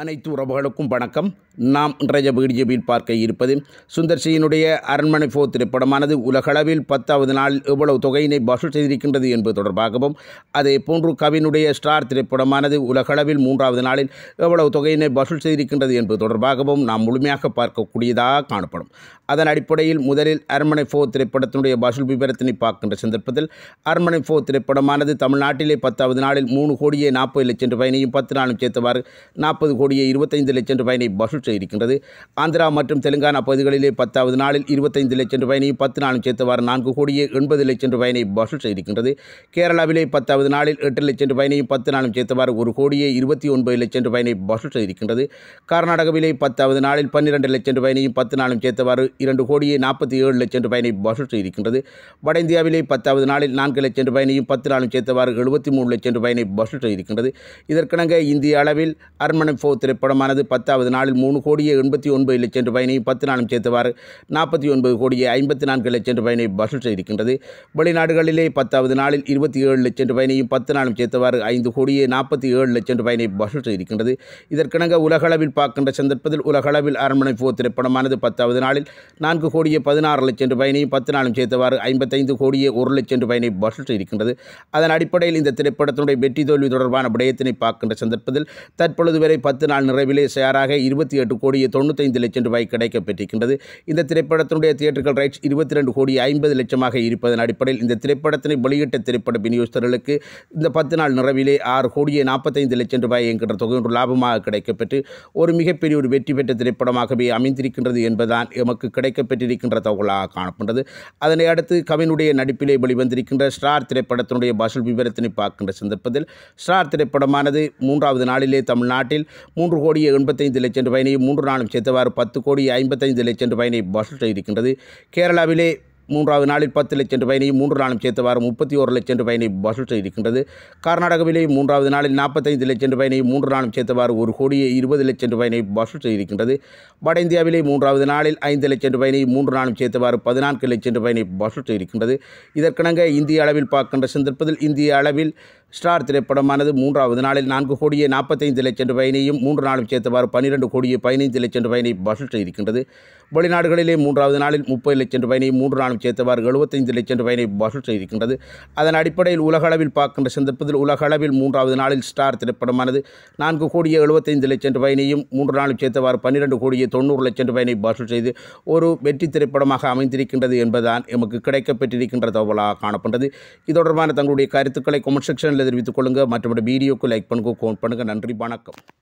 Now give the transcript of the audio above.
அனைத்து உறவுகளுக்கும் வணக்கம் நாம் இன்றைய வீடியோவில் பார்க்க இருப்பது சுந்தர்சியினுடைய அரண்மனை போ திரைப்படமானது உலகளவில் பத்தாவது நாள் எவ்வளவு தொகையினை வசூல் செய்திருக்கின்றது என்பது தொடர்பாகவும் அதே போன்று கவினுடைய ஸ்டார் திரைப்படமானது உலகளவில் மூன்றாவது நாளில் எவ்வளவு தொகையினை வசூல் செய்திருக்கின்றது என்பது தொடர்பாகவும் நாம் முழுமையாக பார்க்கக்கூடியதாக காணப்படும் அதன் அடிப்படையில் முதலில் அரண்மனை போ திரைப்படத்தினுடைய வசூல் விவரத்தினை பார்க்கின்ற சந்தர்ப்பத்தில் அரண்மனை போ திரைப்படமானது தமிழ்நாட்டிலே பத்தாவது நாளில் மூணு கோடியே நாற்பது லட்சம் ரூபாயினையும் பத்து நாளும் சேர்த்தவாறு நாற்பது கோடியே இருபத்தைந்து லட்சம் ரூபாயினை வசூல் செய்திருக்கின்றது ஆந்திரா மற்றும் தெலுங்கானா பகுதிகளிலே பத்தாவது நாளில் இருபத்தைந்து லட்சம் ரூபாயினையும் பத்து நாளும் சேர்த்தவாறு நான்கு கோடியே எண்பது லட்சம் ரூபாயினை வசூல் செய்திருக்கின்றது கேரளாவிலே பத்தாவது நாளில் எட்டு லட்சம் ரூபாயினையும் பத்து நாளும் சேர்த்தவாறு ஒரு கோடியே இருபத்தி ஒன்பது லட்சம் ரூபாயினை வசூல் செய்திருக்கின்றது கர்நாடகாவிலே பத்தாவது நாளில் பன்னிரண்டு லட்சம் ரூபாயினையும் பத்து நாளும் சேர்த்தவாறு இரண்டு கோடியே நாற்பத்தி ஏழு லட்சம் ரூபாயினை வசூல் செய்திருக்கின்றது வட இந்தியாவிலே பத்தாவது நாளில் நான்கு லட்சம் ரூபாயினையும் பத்து நாளும் சேர்த்தவாறு எழுபத்தி மூணு லட்சம் ரூபாயினை வசூல் செய்திருக்கின்றது இதற்கிணங்க இந்திய அளவில் அர்மனம் ஃபோ திரைப்படமானது பத்தாவது நாளில் மூணு கோடியே எண்பத்தி ஒன்பது லட்சம் ரூபாயினையும் பத்து நாளும் சேர்த்தவாறு நாற்பத்தி ஒன்பது கோடியே ஐம்பத்தி நான்கு லட்சம் ரூபாயினை வசூல் செய்திருக்கின்றது வெளிநாடுகளிலே பத்தாவது நாளில் இருபத்தி ஏழு லட்சம் ரூபாயினையும் பத்து நாளும் சேர்த்தவாறு ஐந்து கோடியே நாற்பத்தி ஏழு லட்சம் ரூபாயினை வசூல் செய்திருக்கின்றது இதற்கிணங்க உலகளவில் பார்க்கின்ற சந்தர்ப்பத்தில் உலகளவில் அரண்மனை போ திரைப்படமானது பத்தாவது நாளில் நான்கு கோடியே பதினாறு லட்சம் ரூபாயினையும் பத்து நாளும் சேர்த்தவாறு ஐம்பத்தைந்து கோடியே ஒரு லட்சம் ரூபாயினை வசூல் செய்திருக்கின்றது அதன் அடிப்படையில் இந்த திரைப்படத்தினுடைய வெற்றி தோல்வி தொடர்பான விடயத்தினை பார்க்கின்ற சந்தர்ப்பத்தில் தற்பொழுது வரை பத்து பத்து நாள் நிறைவிலே சேராக இருபத்தி எட்டு கோடியே தொண்ணூத்தைந்து லட்சம் ரூபாய் கிடைக்கப்பெற்றிருக்கின்றது இந்த திரைப்படத்தினுடைய தியேட்டர்கள் ரைட்ஸ் இருபத்தி ரெண்டு கோடி ஐம்பது லட்சமாக இருப்பதன் அடிப்படையில் இந்த திரைப்படத்தினை வெளியிட்ட திரைப்பட விநியோகஸ்தர்களுக்கு இந்த பத்து நாள் நிறைவிலே ஆறு கோடியே நாற்பத்தைந்து லட்சம் ரூபாய் என்கின்ற தொகை ஒன்று லாபமாக கிடைக்கப்பெற்று ஒரு மிகப்பெரிய ஒரு வெற்றி பெற்ற திரைப்படமாகவே அமைந்திருக்கின்றது என்பதுதான் எமக்கு கிடைக்கப்பெற்றிருக்கின்ற தகவலாக காணப்படுகிறது அதனை அடுத்து கவினுடைய நடிப்பிலே வெளிவந்திருக்கின்ற ஸ்டார் திரைப்படத்தினுடைய வசூல் விவரத்தினை பார்க்கின்ற சந்தர்ப்பத்தில் ஸ்டார் திரைப்படமானது மூன்றாவது நாளிலே தமிழ்நாட்டில் மூன்று கோடி எண்பத்தைந்து லட்சம் ரூபாயினை மூன்று நாளும் சேர்த்தவாறு பத்து கோடி ஐம்பத்தைந்து லட்சம் ரூபாயினை வசூல் செய்திருக்கின்றது கேரளாவிலே மூன்றாவது நாளில் பத்து லட்சம் ரூபாயினையும் மூன்று நாளும் சேர்த்தவாறு முப்பத்தி ஒரு லட்சம் ரூபாயினை வசூல் செய்திருக்கின்றது கர்நாடகாவிலே மூன்றாவது நாளில் நாற்பத்தைந்து லட்சம் ரூபாயினை மூன்று நாளும் சேர்த்தவாறு ஒரு கோடியே இருபது லட்சம் ரூபாயினை வசூல் செய்திருக்கின்றது வட இந்தியாவிலே மூன்றாவது நாளில் ஐந்து லட்சம் ரூபாயினை மூன்று நாளும் சேர்த்தவாறு பதினான்கு லட்சம் ரூபாயினை வசூல் செய்திருக்கின்றது இதற்கிணங்க இந்திய அளவில் பார்க்கின்ற சந்தர்ப்பத்தில் இந்திய அளவில் ஸ்டார் திரைப்படமானது மூன்றாவது நாளில் நான்கு கோடியே நாற்பத்தைந்து லட்சம் ரூபாயினையும் மூன்று நாளும் சேர்த்தவாறு பன்னிரண்டு கோடியே பதினைந்து லட்சம் ரூபாயினை வசூல் செய்திருக்கின்றது வெளிநாடுகளிலே மூன்றாவது நாளில் முப்பது லட்சம் ரூபாயினையும் மூன்று நாளும் சேர்த்தவாறு எழுபத்தைந்து லட்சம் ரூபாயினை வசூல் செய்திருக்கின்றது அதன் அடிப்படையில் உலகளவில் பார்க்கின்ற சந்தர்ப்பத்தில் உலகளவில் மூன்றாவது நாளில் ஸ்டார் திரைப்படமானது நான்கு கோடியே எழுபத்தைந்து லட்சம் ரூபாயினையும் மூன்று நாளும் சேர்த்தவாறு பன்னிரண்டு கோடியே தொண்ணூறு லட்சம் ரூபாயினை வசூல் செய்து ஒரு வெற்றி திரைப்படமாக அமைந்திருக்கின்றது என்பதுதான் எமக்கு கிடைக்கப்பெற்றிருக்கின்ற தகவலாக காணப்படுகிறது இது தொடர்பான தங்களுடைய கருத்துக்களை கொமெண்ட் செக்ஷனில் தெரிவித்துக் கொள்ளுங்கள் மற்றபடி வீடியோக்கு லைக் பண்ணுங்க கோன் பண்ணுங்கள் நன்றி வணக்கம்